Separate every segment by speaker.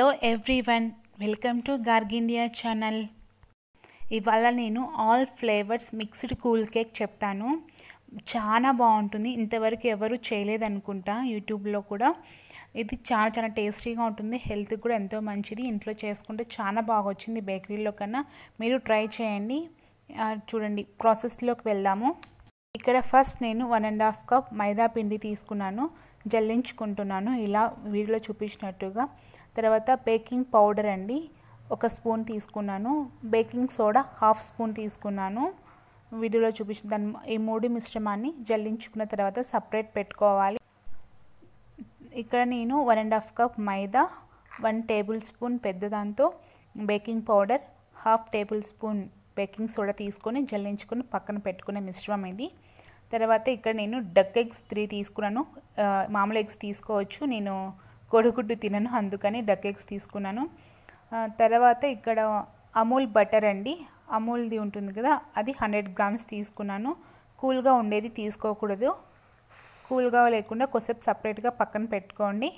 Speaker 1: hello everyone welcome to India channel ఇవాళ నేను all flavours mixed cool cake చెప్తాను చాలా బాగుంటుంది ఇంతవరకు ఎవరు చేయలేదనుకుంటా యూట్యూబ్లో కూడా ఇది చాలా చాలా టేస్టీగా ఉంటుంది హెల్త్కి కూడా ఎంతో మంచిది ఇంట్లో చేసుకుంటే చాలా బాగా వచ్చింది బేకరీలో కన్నా మీరు ట్రై చేయండి చూడండి ప్రాసెస్లోకి వెళ్దాము ఇక్కడ ఫస్ట్ నేను one and half cup maida పిండి తీసుకున్నాను జల్లించుకుంటున్నాను ఇలా వీడియోలో చూపించినట్టుగా తర్వాత బేకింగ్ పౌడర్ అండి ఒక స్పూన్ తీసుకున్నాను బేకింగ్ సోడా హాఫ్ స్పూన్ తీసుకున్నాను వీడియోలో చూపించిన దాని ఈ మూడు మిశ్రమాన్ని జల్లించుకున్న తర్వాత సపరేట్ పెట్టుకోవాలి ఇక్కడ నేను one and half cup maida one tablespoon పెద్ద దాంతో baking powder half tablespoon baking soda తీసుకొని జల్లించుకొని పక్కన పెట్టుకునే మిశ్రమం ఇది తర్వాత ఇక్కడ నేను డక్ ఎగ్స్ త్రీ తీసుకున్నాను మామూలు ఎగ్స్ తీసుకోవచ్చు నేను కోడిగుడ్డు తినను అందుకని డక్ ఎగ్స్ తీసుకున్నాను తర్వాత ఇక్కడ అమూల్ బటర్ అండి అమూల్ది ఉంటుంది కదా అది హండ్రెడ్ గ్రామ్స్ తీసుకున్నాను కూల్గా ఉండేది తీసుకోకూడదు కూల్గా లేకుండా కొసేపు సపరేట్గా పక్కన పెట్టుకోండి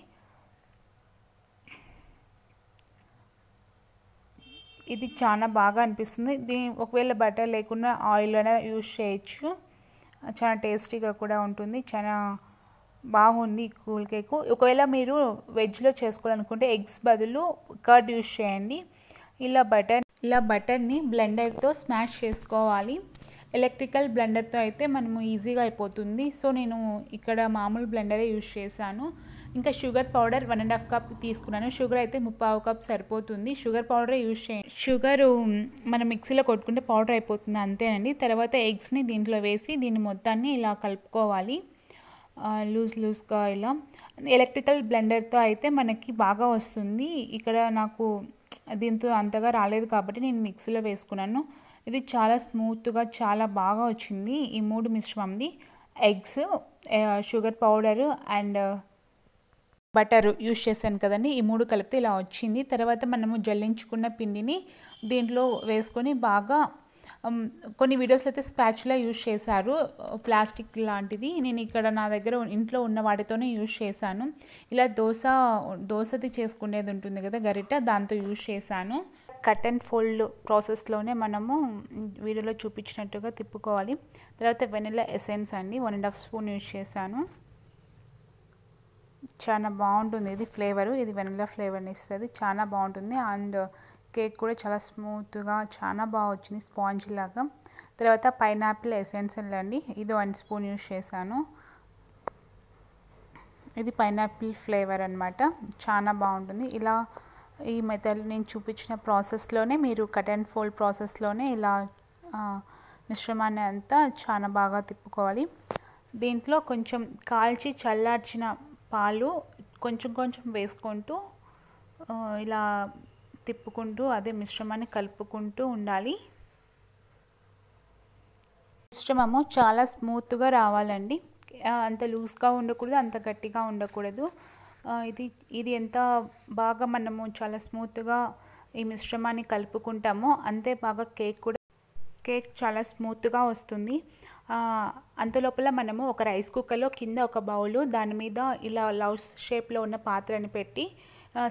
Speaker 1: ఇది చాలా బాగా అనిపిస్తుంది దీని ఒకవేళ బటర్ లేకుండా ఆయిల్ అయినా యూజ్ చేయొచ్చు చాలా టేస్టీగా కూడా ఉంటుంది చాలా బాగుంది కూల్ కేక్ ఒకవేళ మీరు వెజ్లో చేసుకోవాలనుకుంటే ఎగ్స్ బదులు కర్డ్ యూస్ చేయండి ఇలా బటర్ ఇలా బటర్ని బ్లెండర్తో స్మాష్ చేసుకోవాలి ఎలక్ట్రికల్ బ్లెండర్తో అయితే మనము ఈజీగా అయిపోతుంది సో నేను ఇక్కడ మామూలు బ్లెండరే యూజ్ చేశాను ఇంకా sugar powder one and half cup తీసుకున్నాను షుగర్ అయితే ముప్పావు కప్ సరిపోతుంది షుగర్ పౌడరే యూజ్ చేయండి షుగర్ మనం మిక్సీలో కొట్టుకుంటే పౌడర్ అయిపోతుంది అంతేనండి తర్వాత ఎగ్స్ని దీంట్లో వేసి దీన్ని మొత్తాన్ని ఇలా కలుపుకోవాలి లూజ్ లూజ్గా ఇలా ఎలక్ట్రికల్ బ్లెండర్తో అయితే మనకి బాగా వస్తుంది ఇక్కడ నాకు దీంతో అంతగా రాలేదు కాబట్టి నేను మిక్సీలో వేసుకున్నాను ఇది చాలా స్మూత్గా చాలా బాగా వచ్చింది ఈ మూడు మిశ్రమంది eggs sugar powder and butter use చేశాను కదండి ఈ మూడు కలిపితే ఇలా వచ్చింది తర్వాత మనము జల్లించుకున్న పిండిని దీంట్లో వేసుకొని బాగా Um, కొన్ని వీడియోస్లో అయితే స్పాచ్లా యూజ్ చేశారు ప్లాస్టిక్ uh, లాంటిది నేను ఇక్కడ నా దగ్గర ఇంట్లో ఉన్న వాటితోనే యూజ్ చేశాను ఇలా దోశ దోశది చేసుకునేది ఉంటుంది కదా గరిట దాంతో యూజ్ చేశాను కట్ అండ్ ఫోల్డ్ ప్రాసెస్లోనే మనము వీడియోలో చూపించినట్టుగా తిప్పుకోవాలి తర్వాత వెనిలా ఎసెన్స్ అండి one and half spoon use చేశాను చాలా బాగుంటుంది ఇది ఫ్లేవరు ఇది వెనిలా ఫ్లేవర్ని ఇస్తుంది చాలా బాగుంటుంది అండ్ కేక్ కూడా చాలా స్మూత్గా చాలా బాగా వచ్చింది స్పాంజ్ లాగా తర్వాత పైనాపిల్ ఎసెన్స్ అండి ఇది వన్ స్పూన్ యూస్ చేశాను ఇది పైనాపిల్ ఫ్లేవర్ అనమాట చాలా బాగుంటుంది ఇలా ఈ మెథడ్ నేను చూపించిన ప్రాసెస్లోనే మీరు కట్ అండ్ ఫోల్డ్ ప్రాసెస్లోనే ఇలా మిశ్రమాన్ని అంతా చాలా బాగా తిప్పుకోవాలి దీంట్లో కొంచెం కాల్చి చల్లార్చిన పాలు కొంచెం కొంచెం వేసుకుంటూ ఇలా తిప్పుకుంటూ అదే మిశ్రమాన్ని కలుపుకుంటూ ఉండాలి మిశ్రమము చాలా స్మూత్గా రావాలండి అంత లూజ్గా ఉండకూడదు అంత గట్టిగా ఉండకూడదు ఇది ఇది ఎంత బాగా మనము చాలా స్మూత్గా ఈ మిశ్రమాన్ని కలుపుకుంటామో అంతే బాగా కేక్ కూడా కేక్ చాలా స్మూత్గా వస్తుంది అంతలోపల మనము ఒక రైస్ కుక్కర్లో కింద ఒక బౌలు దాని మీద ఇలా లవ్ షేప్లో ఉన్న పాత్రని పెట్టి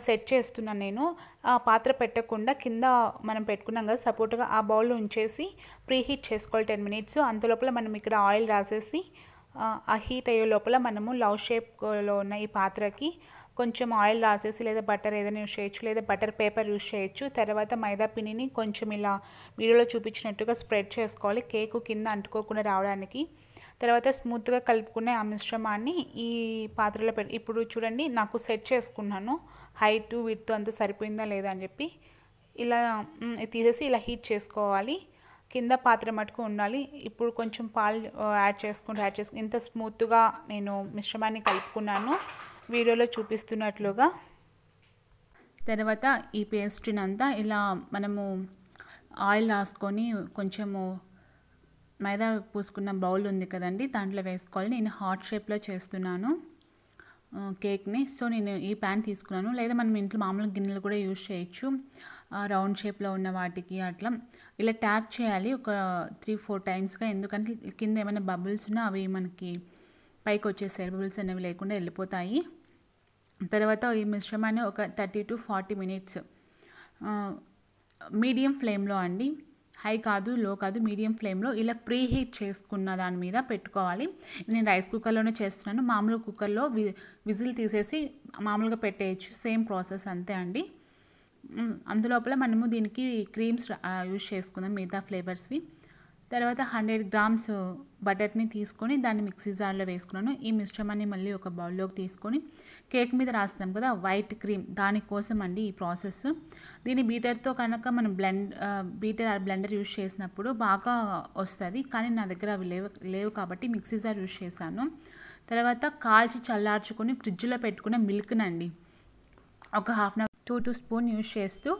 Speaker 1: సెట్ చేస్తున్నాను నేను ఆ పాత్ర పెట్టకుండా కింద మనం పెట్టుకున్నాం కదా సపోర్ట్గా ఆ బౌల్ ఉంచేసి ప్రీ హీట్ చేసుకోవాలి టెన్ మినిట్స్ అంతలోపల మనం ఇక్కడ ఆయిల్ రాసేసి ఆ హీట్ అయ్యే లోపల మనము లవ్ షేప్లో ఉన్న ఈ పాత్రకి కొంచెం ఆయిల్ రాసేసి లేదా బటర్ ఏదైనా యూజ్ చేయొచ్చు లేదా బటర్ పేపర్ యూజ్ చేయొచ్చు తర్వాత మైదా పిండిని కొంచెం ఇలా వీడియోలో చూపించినట్టుగా స్ప్రెడ్ చేసుకోవాలి కేకు కింద అంటుకోకుండా రావడానికి తర్వాత స్మూత్గా కలుపుకునే ఆ మిశ్రమాన్ని ఈ పాత్రలో పెట్టి ఇప్పుడు చూడండి నాకు సెట్ చేసుకున్నాను హైట్ విడ్త్ అంతా సరిపోయిందా లేదా అని చెప్పి ఇలా తీసేసి ఇలా హీట్ చేసుకోవాలి కింద పాత్ర మటుకు ఉండాలి ఇప్పుడు కొంచెం పాలు యాడ్ చేసుకుంటూ యాడ్ చేసుకుని ఇంత స్మూత్గా నేను మిశ్రమాన్ని కలుపుకున్నాను వీడియోలో చూపిస్తున్నట్లుగా తర్వాత ఈ పేస్ట్ని అంతా ఇలా మనము ఆయిల్ రాసుకొని కొంచెము మైదా పూసుకున్న బౌల్ ఉంది కదండి దాంట్లో వేసుకోవాలి నేను హార్ట్ షేప్లో చేస్తున్నాను కేక్ని సో నేను ఈ ప్యాన్ తీసుకున్నాను లేదా మనం ఇంట్లో మామూలు గిన్నెలు కూడా యూజ్ చేయొచ్చు రౌండ్ షేప్లో ఉన్న వాటికి అట్లా ఇలా ట్యాప్ చేయాలి ఒక త్రీ ఫోర్ టైమ్స్గా ఎందుకంటే కింద ఏమైనా బబుల్స్ ఉన్నా అవి మనకి పైకి వచ్చేసే బబుల్స్ అనేవి లేకుండా వెళ్ళిపోతాయి తర్వాత ఈ మిశ్రమాన్ని ఒక thirty to forty minutes medium ఫ్లేమ్లో అండి హై కాదు లో కాదు మీడియం ఫ్లేమ్లో ఇలా ప్రీ హీట్ చేసుకున్న దాని మీద పెట్టుకోవాలి నేను రైస్ కుక్కర్లోనే చేస్తున్నాను మామూలు కుక్కర్లో వి విజిల్ తీసేసి మామూలుగా పెట్టేయచ్చు సేమ్ ప్రాసెస్ అంతే అండి అందులోపల మనము దీనికి క్రీమ్స్ యూజ్ చేసుకుందాం మిగతా ఫ్లేవర్స్వి తర్వాత హండ్రెడ్ గ్రామ్స్ బటర్ని తీసుకొని దాన్ని మిక్సీ జార్లో వేసుకున్నాను ఈ మిశ్రమాన్ని మళ్ళీ ఒక బౌల్లోకి తీసుకొని కేక్ మీద రాస్తాం కదా వైట్ క్రీమ్ దానికోసం అండి ఈ ప్రాసెస్ దీని బీటర్తో కనుక మనం బ్లెండ్ బీటర్ ఆ బ్లెండర్ యూజ్ చేసినప్పుడు బాగా వస్తుంది కానీ నా దగ్గర అవి లేవు లేవు కాబట్టి మిక్సీ జార్ యూజ్ చేశాను తర్వాత కాల్చి చల్లార్చుకొని ఫ్రిడ్జ్లో పెట్టుకున్న మిల్క్నండి ఒక half an hour two two spoon use చేస్తూ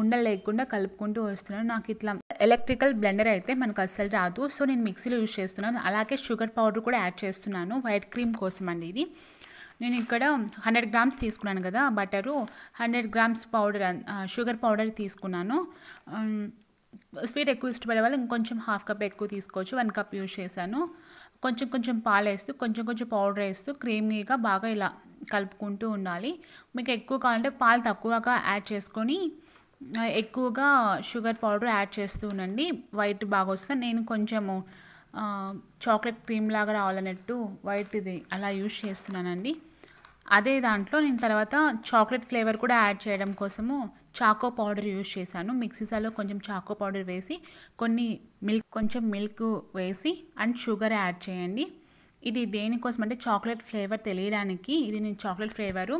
Speaker 1: ఉండలేకుండా కలుపుకుంటూ వస్తున్నాను నాకు ఇట్లా ఎలక్ట్రికల్ బ్లెండర్ అయితే మనకు అస్సలు రాదు సో నేను మిక్సీలో యూజ్ చేస్తున్నాను అలాగే షుగర్ పౌడర్ కూడా యాడ్ చేస్తున్నాను వైట్ క్రీమ్ కోసం అండి ఇది నేను ఇక్కడ హండ్రెడ్ గ్రామ్స్ తీసుకున్నాను కదా butter hundred grams powder sugar powder తీసుకున్నాను స్వీట్ ఎక్కువ ఇష్టపడే వాళ్ళు ఇంకొంచెం హాఫ్ కప్ ఎక్కువ తీసుకోవచ్చు వన్ కప్ యూజ్ చేశాను కొంచెం కొంచెం పాలు వేస్తూ కొంచెం కొంచెం పౌడర్ వేస్తూ క్రీమీగా బాగా ఇలా కలుపుకుంటూ ఉండాలి మీకు ఎక్కువ కావాలంటే పాలు తక్కువగా యాడ్ చేసుకొని ఎక్కువగా షుగర్ పౌడర్ యాడ్ చేస్తూ ఉండండి వైట్ బాగా వస్తుంది నేను కొంచెము చాక్లెట్ క్రీమ్ లాగా రావాలన్నట్టు వైట్ ఇది అలా యూజ్ చేస్తున్నానండి అదే దాంట్లో నేను తర్వాత చాక్లెట్ ఫ్లేవర్ కూడా యాడ్ చేయడం కోసము చాకో పౌడర్ యూజ్ చేశాను మిక్సీసాలో కొంచెం చాకో పౌడర్ వేసి కొన్ని మిల్క్ కొంచెం మిల్క్ వేసి అండ్ షుగర్ యాడ్ చేయండి ఇది దేనికోసం అంటే చాక్లెట్ ఫ్లేవర్ తెలియడానికి ఇది నేను చాక్లెట్ ఫ్లేవరు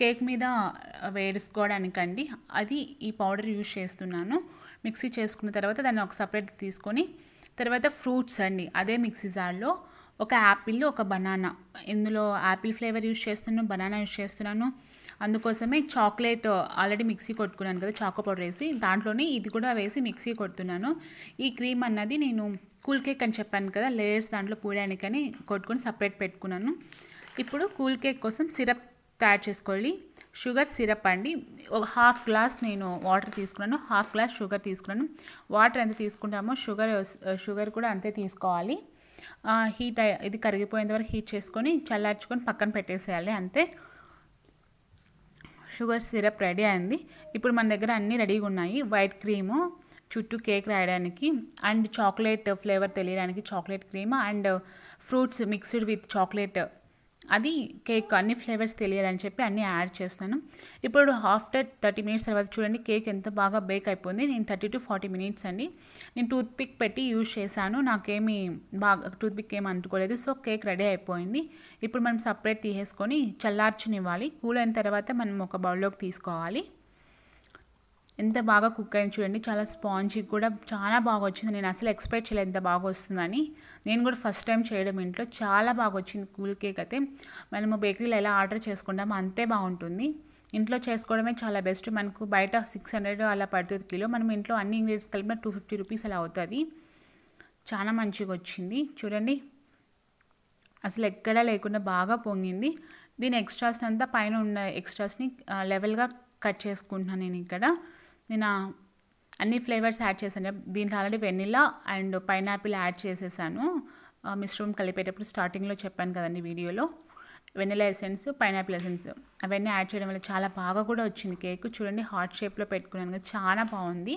Speaker 1: కేక్ మీద వేసుకోవడానికండి అది ఈ పౌడర్ యూజ్ చేస్తున్నాను మిక్సీ చేసుకున్న తర్వాత దాన్ని ఒక సపరేట్ తీసుకొని తర్వాత ఫ్రూట్స్ అండి అదే మిక్సీ జార్లో ఒక యాపిల్ ఒక బనానా ఇందులో యాపిల్ ఫ్లేవర్ యూజ్ చేస్తున్నాను బనానా యూజ్ చేస్తున్నాను అందుకోసమే చాక్లెట్ ఆల్రెడీ మిక్సీ కొట్టుకున్నాను కదా చాకో పౌడర్ వేసి దాంట్లోనే ఇది కూడా వేసి మిక్సీ కొడుతున్నాను ఈ క్రీమ్ అన్నది నేను కూల్ కేక్ అని చెప్పాను కదా లేయర్స్ దాంట్లో పూడానికని కొట్టుకొని సపరేట్ పెట్టుకున్నాను ఇప్పుడు కూల్ కేక్ కోసం సిరప్ తయారు చేసుకోవాలి షుగర్ సిరప్ అండి ఒక హాఫ్ గ్లాస్ నేను వాటర్ తీసుకున్నాను హాఫ్ గ్లాస్ షుగర్ తీసుకున్నాను వాటర్ ఎంత తీసుకుంటామో షుగర్ షుగర్ కూడా అంతే తీసుకోవాలి హీట్ ఇది కరిగిపోయేంత వరకు హీట్ చేసుకొని చల్లార్చుకొని పక్కన పెట్టేసేయాలి అంతే షుగర్ సిరప్ రెడీ అయింది ఇప్పుడు మన దగ్గర అన్నీ రెడీగా ఉన్నాయి వైట్ క్రీము చుట్టూ కేక్ రాయడానికి అండ్ చాక్లెట్ ఫ్లేవర్ తెలియడానికి chocolate cream and fruits mixed with chocolate అది కేక్ అన్ని ఫ్లేవర్స్ తెలియాలని చెప్పి అన్నీ యాడ్ చేస్తాను ఇప్పుడు ఆఫ్టర్ థర్టీ మినిట్స్ తర్వాత చూడండి కేక్ ఎంత బాగా బేక్ అయిపోయింది నేను థర్టీ టు ఫార్టీ మినిట్స్ అండి నేను టూత్ పిక్ పెట్టి యూజ్ చేశాను నాకేమీ బాగా టూత్ పిక్ ఏమి అంటుకోలేదు సో కేక్ రెడీ అయిపోయింది ఇప్పుడు మనం సపరేట్ తీసేసుకొని చల్లార్చునివ్వాలి కూల్ అయిన తర్వాత మనం ఒక బౌల్లోకి తీసుకోవాలి ఎంత బాగా కుక్ అయింది చూడండి చాలా స్పాంజీ కూడా చాలా బాగా వచ్చింది నేను అసలు ఎక్స్పెక్ట్ చేయలేదు ఎంత బాగా వస్తుందని నేను కూడా ఫస్ట్ టైం చేయడం ఇంట్లో చాలా బాగా వచ్చింది కూల్ కేక్ అయితే మనము బేకరీలో ఎలా ఆర్డర్ చేసుకుంటామో అంతే బాగుంటుంది ఇంట్లో చేసుకోవడమే చాలా బెస్ట్ మనకు బయట సిక్స్ హండ్రెడ్ అలా పడుతుంది కిలో మనం ఇంట్లో అన్ని ఇంగ్రీడియంట్స్ కలిపి టూ ఫిఫ్టీ రూపీస్ అలా అవుతుంది చాలా మంచిగా వచ్చింది చూడండి అసలు ఎక్కడా లేకుండా బాగా పొంగింది దీని ఎక్స్ట్రాస్ని అంతా పైన ఉన్న ఎక్స్ట్రాస్ని లెవెల్గా కట్ చేసుకుంటున్నాను నేను ఇక్కడ నేను అన్ని ఫ్లేవర్స్ యాడ్ చేశాను దీంట్లో already vanilla and pineapple add చేసేసాను మిశ్రమం కలిపేటప్పుడు స్టార్టింగ్లో చెప్పాను కదండి వీడియోలో వెనిలా ఎసెన్స్ పైనాపిల్ ఎసెన్స్ అవన్నీ యాడ్ చేయడం వల్ల చాలా బాగా కూడా వచ్చింది కేక్ చూడండి హార్ట్ షేప్లో పెట్టుకున్నాను కదా చాలా బాగుంది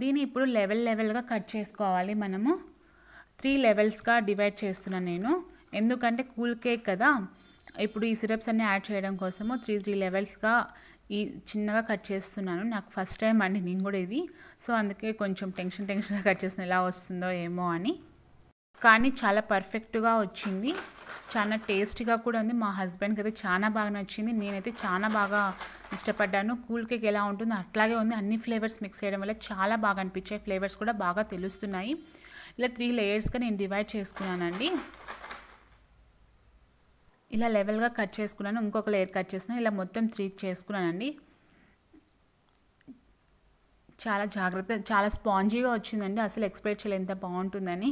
Speaker 1: దీన్ని ఇప్పుడు లెవెల్ లెవెల్గా కట్ చేసుకోవాలి మనము త్రీ లెవెల్స్గా డివైడ్ చేస్తున్నాను నేను ఎందుకంటే కూల్ కేక్ కదా ఇప్పుడు ఈ సిరప్స్ అన్నీ యాడ్ చేయడం కోసము త్రీ త్రీ లెవెల్స్గా ఈ చిన్నగా కట్ చేస్తున్నాను నాకు ఫస్ట్ టైం అండి నేను కూడా ఇది సో అందుకే కొంచెం టెన్షన్ టెన్షన్గా కట్ చేసిన ఎలా వస్తుందో ఏమో అని కానీ చాలా పర్ఫెక్ట్గా వచ్చింది చాలా టేస్టీగా కూడా ఉంది మా హస్బెండ్కి అయితే చాలా బాగా నచ్చింది నేనైతే చాలా బాగా ఇష్టపడ్డాను కూల్ కేక్ ఎలా ఉంటుందో అట్లాగే ఉంది అన్ని ఫ్లేవర్స్ మిక్స్ చేయడం వల్ల చాలా బాగా అనిపించాయి ఫ్లేవర్స్ కూడా బాగా తెలుస్తున్నాయి ఇలా త్రీ లేయర్స్గా నేను డివైడ్ చేసుకున్నానండి ఇలా లెవెల్గా కట్ చేసుకున్నాను ఇంకొక లేయర్ కట్ చేస్తున్నాను ఇలా మొత్తం త్రీ చేసుకున్నానండి చాలా జాగ్రత్త చాలా స్పాంజీగా వచ్చిందండి అసలు ఎక్స్పెక్ట్ చేయలేదు ఎంత బాగుంటుందని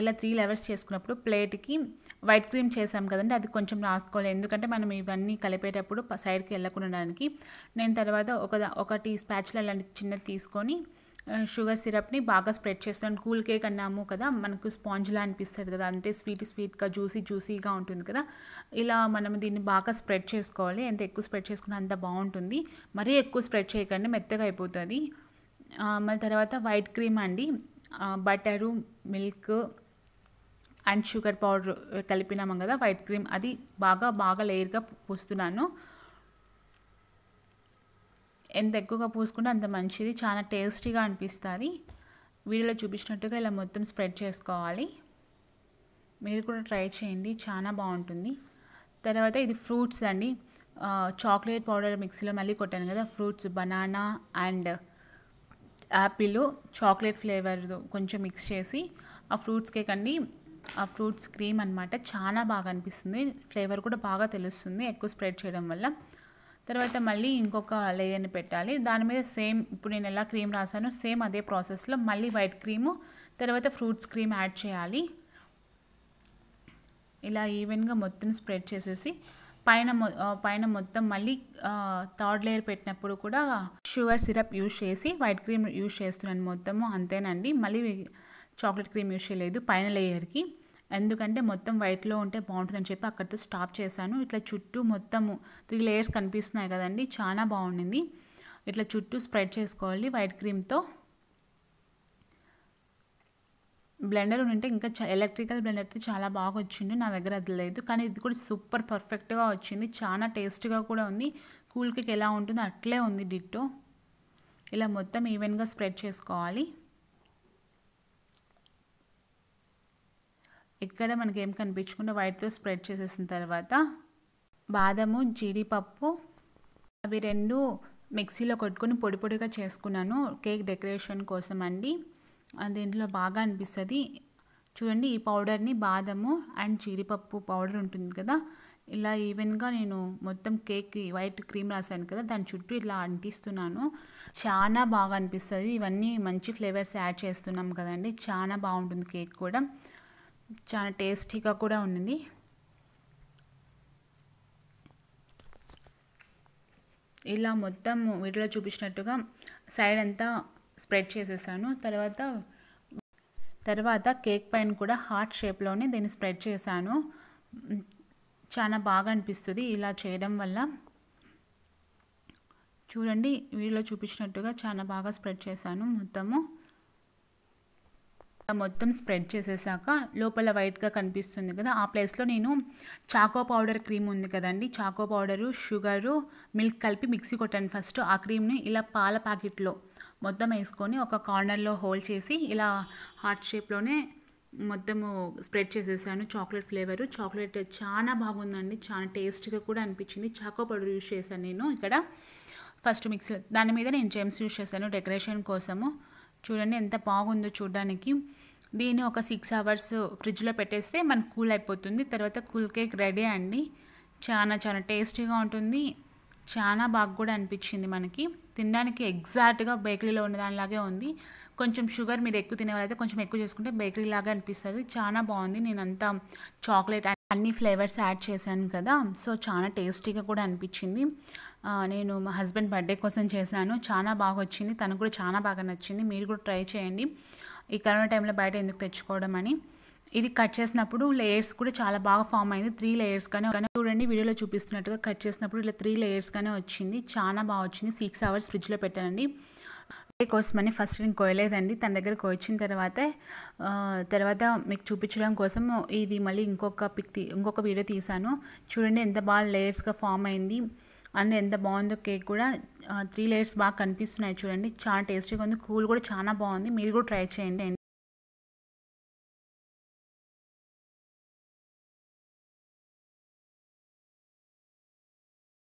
Speaker 1: ఇలా త్రీ లెవెల్స్ చేసుకున్నప్పుడు ప్లేట్కి వైట్ క్రీమ్ చేసాం కదండి అది కొంచెం రాసుకోవాలి ఎందుకంటే మనం ఇవన్నీ కలిపేటప్పుడు సైడ్కి వెళ్ళకుండా నేను తర్వాత ఒక ఒకటి స్పాచ్ల అలాంటి చిన్నది తీసుకొని షుగర్ సిరప్ని బాగా స్ప్రెడ్ చేస్తాను కూల్ కేక్ అన్నాము కదా మనకు స్పాంజ్లా అనిపిస్తుంది కదా అంటే స్వీట్ స్వీట్గా జ్యూసీ జ్యూసీగా ఉంటుంది కదా ఇలా మనం దీన్ని బాగా స్ప్రెడ్ చేసుకోవాలి ఎంత ఎక్కువ స్ప్రెడ్ చేసుకున్నా అంత బాగుంటుంది మరీ ఎక్కువ స్ప్రెడ్ చేయకండి మెత్తగా అయిపోతుంది మళ్ళీ తర్వాత వైట్ క్రీమ్ అండి butter milk and sugar powder కలిపినాము కదా వైట్ క్రీమ్ అది బాగా బాగా లేయర్గా పోస్తున్నాను ఎంత ఎక్కువగా పూసుకుంటే అంత మంచిది చాలా టేస్టీగా అనిపిస్తుంది వీడియోలో చూపించినట్టుగా ఇలా మొత్తం స్ప్రెడ్ చేసుకోవాలి మీరు కూడా ట్రై చేయండి చాలా బాగుంటుంది తర్వాత ఇది ఫ్రూట్స్ అండి చాక్లెట్ పౌడర్ మిక్సీలో మళ్ళీ కొట్టాను కదా fruits banana and apple chocolate flavour కొంచెం మిక్స్ చేసి ఆ ఫ్రూట్స్ కేక్ అండి ఆ ఫ్రూట్స్ క్రీమ్ అనమాట చాలా బాగా అనిపిస్తుంది ఫ్లేవర్ కూడా బాగా తెలుస్తుంది ఎక్కువ స్ప్రెడ్ చేయడం వల్ల తర్వాత మళ్ళీ ఇంకొక లేయర్ని పెట్టాలి దాని మీద సేమ్ ఇప్పుడు నేను ఎలా క్రీమ్ రాసానో సేమ్ అదే ప్రాసెస్లో మళ్ళీ వైట్ క్రీము తర్వాత ఫ్రూట్స్ క్రీమ్ యాడ్ చేయాలి ఇలా ఈవెన్గా మొత్తం స్ప్రెడ్ చేసేసి పైన పైన మొత్తం మళ్ళీ థర్డ్ లేయర్ పెట్టినప్పుడు కూడా షుగర్ సిరప్ యూజ్ చేసి వైట్ క్రీమ్ యూజ్ చేస్తున్నాను మొత్తము అంతేనండి మళ్ళీ చాక్లెట్ క్రీమ్ యూజ్ చేయలేదు పైన లేయర్కి ఎందుకంటే మొత్తం వైట్లో ఉంటే బాగుంటుందని చెప్పి అక్కడితో స్టాప్ చేశాను ఇట్లా చుట్టూ మొత్తము త్రీ లేయర్స్ కనిపిస్తున్నాయి కదండి చాలా బాగుండింది ఇట్లా చుట్టూ స్ప్రెడ్ చేసుకోవాలి వైట్ క్రీమ్తో బ్లెండర్ ఉంటే ఇంకా ఎలక్ట్రికల్ బ్లెండర్ అయితే చాలా బాగా వచ్చింది నా దగ్గర అది లేదు కానీ ఇది కూడా సూపర్ పర్ఫెక్ట్గా వచ్చింది చాలా టేస్ట్గా కూడా ఉంది కూల్ కేక్ ఎలా ఉంటుందో అట్లే ఉంది డిట్టో ఇలా మొత్తం ఈవెన్గా స్ప్రెడ్ చేసుకోవాలి ఇక్కడ మనకి ఏం కనిపించకుండా వైట్తో స్ప్రెడ్ చేసేసిన తర్వాత బాదము జీడిపప్పు అవి రెండు మిక్సీలో కొట్టుకొని పొడి పొడిగా చేసుకున్నాను కేక్ డెకరేషన్ కోసం అండి దీంట్లో బాగా అనిపిస్తుంది చూడండి ఈ పౌడర్ని బాదము అండ్ జీడిపప్పు పౌడర్ ఉంటుంది కదా ఇలా ఈవెన్గా నేను మొత్తం కేక్ వైట్ క్రీమ్ రాశాను కదా దాని చుట్టూ ఇలా అంటిస్తున్నాను చాలా బాగా అనిపిస్తుంది ఇవన్నీ మంచి ఫ్లేవర్స్ యాడ్ చేస్తున్నాం కదండి చాలా బాగుంటుంది కేక్ కూడా చాలా టేస్టీగా కూడా ఉన్నింది ఇలా మొత్తం వీటిలో చూపించినట్టుగా సైడ్ అంతా స్ప్రెడ్ చేసేసాను తర్వాత తర్వాత కేక్ పైన కూడా హార్ట్ షేప్లోనే దీన్ని స్ప్రెడ్ చేశాను చాలా బాగా అనిపిస్తుంది ఇలా చేయడం వల్ల చూడండి వీడియోలో చూపించినట్టుగా చాలా బాగా స్ప్రెడ్ చేశాను మొత్తము మొత్తం స్ప్రెడ్ చేసేసాక లోపల వైట్గా కనిపిస్తుంది కదా ఆ ప్లేస్లో నేను చాకో పౌడర్ క్రీమ్ ఉంది కదండి చాకో పౌడరు షుగరు మిల్క్ కలిపి మిక్సీ కొట్టాను ఫస్ట్ ఆ క్రీమ్ని ఇలా పాల ప్యాకెట్లో మొత్తం వేసుకొని ఒక కార్నర్లో హోల్ చేసి ఇలా హార్ట్ షేప్లోనే మొత్తము స్ప్రెడ్ చేసేసాను చాక్లెట్ ఫ్లేవరు చాక్లెట్ చాలా బాగుందండి చాలా టేస్ట్గా కూడా అనిపించింది చాకో పౌడర్ యూస్ చేశాను నేను ఇక్కడ ఫస్ట్ మిక్సీ దాని మీద నేను జెమ్స్ యూస్ చేశాను డెకరేషన్ కోసము చూడండి ఎంత బాగుందో చూడడానికి దీన్ని ఒక సిక్స్ అవర్స్ ఫ్రిడ్జ్లో పెట్టేస్తే మనకు కూల్ అయిపోతుంది తర్వాత కూల్ కేక్ రెడీ అండి చాలా చాలా టేస్టీగా ఉంటుంది చాలా బాగా కూడా అనిపించింది మనకి తినడానికి ఎగ్జాక్ట్గా బేకరీలో ఉన్న దానిలాగే ఉంది కొంచెం షుగర్ మీరు ఎక్కువ తినేవాళ్ళైతే కొంచెం ఎక్కువ చేసుకుంటే బేకరీ లాగా అనిపిస్తుంది చాలా బాగుంది నేను అంత చాక్లెట్ అన్ని ఫ్లేవర్స్ యాడ్ చేశాను కదా సో చాలా టేస్టీగా కూడా అనిపించింది నేను మా హస్బెండ్ బర్త్డే కోసం చేశాను చాలా బాగా వచ్చింది తనకు కూడా చాలా బాగా నచ్చింది మీరు కూడా ట్రై చేయండి ఈ కరోనా టైంలో బయట ఎందుకు తెచ్చుకోవడం అని ఇది కట్ చేసినప్పుడు లేయర్స్ కూడా చాలా బాగా ఫామ్ అయింది త్రీ లేయర్స్గానే చూడండి వీడియోలో చూపిస్తున్నట్టుగా కట్ చేసినప్పుడు ఇలా త్రీ లేయర్స్గానే వచ్చింది చాలా బాగా వచ్చింది సిక్స్ అవర్స్ ఫ్రిడ్జ్లో పెట్టానండి కోసమని ఫస్ట్ నేను కోయలేదండి తన దగ్గర కోయించిన తర్వాత తర్వాత మీకు చూపించడం కోసం ఇది మళ్ళీ ఇంకొక పిక్ ఇంకొక వీడియో తీశాను చూడండి ఎంత బాగా లేయర్స్గా ఫామ్ అయింది అండ్ ఎంత బాగుందో కేక్ కూడా త్రీ లేయర్స్ బాగా కనిపిస్తున్నాయి చూడండి చాలా టేస్టీగా ఉంది కూల్ కూడా చాలా బాగుంది మీరు కూడా ట్రై చేయండి